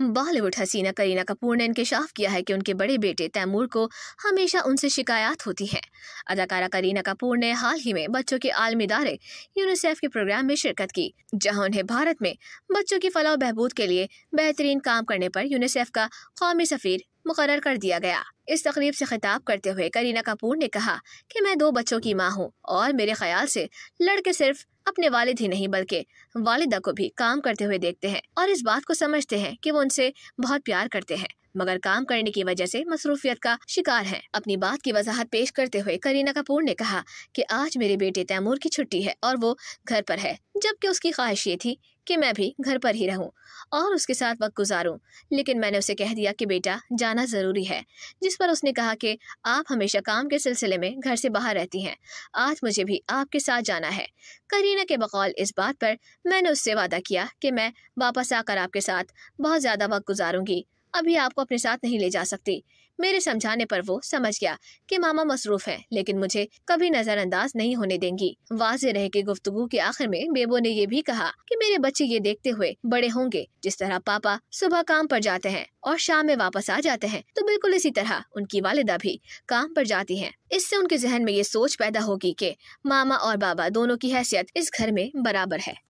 बॉलीवुड हसीना करीना कपूर ने इंकशाफ किया है कि उनके बड़े बेटे तैमूर को हमेशा उनसे शिकायत होती है अदाकारा करीना कपूर ने हाल ही में बच्चों के आलमी इदारे यूनिसेफ के प्रोग्राम में शिरकत की जहां उन्हें भारत में बच्चों की फलाह बहबूद के लिए बेहतरीन काम करने पर यूनिसेफ का कौमी सफ़ीर मुकर कर दिया गया इस तकरीब से खिताब करते हुए करीना कपूर ने कहा कि मैं दो बच्चों की माँ हूँ और मेरे ख्याल से लड़के सिर्फ अपने वालिद ही नहीं बल्कि वालिदा को भी काम करते हुए देखते हैं और इस बात को समझते हैं कि वो उनसे बहुत प्यार करते हैं मगर काम करने की वजह से मसरूफियत का शिकार हैं। अपनी बात की वजाहत पेश करते हुए करीना कपूर ने कहा कि आज मेरे बेटे तैमूर की छुट्टी है और वो घर पर है जबकि उसकी ख्वाहिश ये थी कि मैं भी घर पर ही रहूं और उसके साथ वक्त गुजारूं लेकिन मैंने उसे कह दिया कि बेटा जाना ज़रूरी है जिस पर उसने कहा कि आप हमेशा काम के सिलसिले में घर से बाहर रहती हैं आज मुझे भी आपके साथ जाना है करीना के बकौल इस बात पर मैंने उससे वादा किया कि मैं वापस आकर आपके साथ बहुत ज़्यादा वक्त गुजारूंगी अभी आपको अपने साथ नहीं ले जा सकती मेरे समझाने पर वो समझ गया कि मामा मसरूफ हैं लेकिन मुझे कभी नज़रअंदाज नहीं होने देंगी वाज रहे के गुफ्तगु के आखिर में बेबो ने ये भी कहा कि मेरे बच्चे ये देखते हुए बड़े होंगे जिस तरह पापा सुबह काम पर जाते हैं और शाम में वापस आ जाते हैं तो बिल्कुल इसी तरह उनकी वालिदा भी काम पर जाती है इससे उनके जहन में ये सोच पैदा होगी की मामा और बाबा दोनों की हैसियत इस घर में बराबर है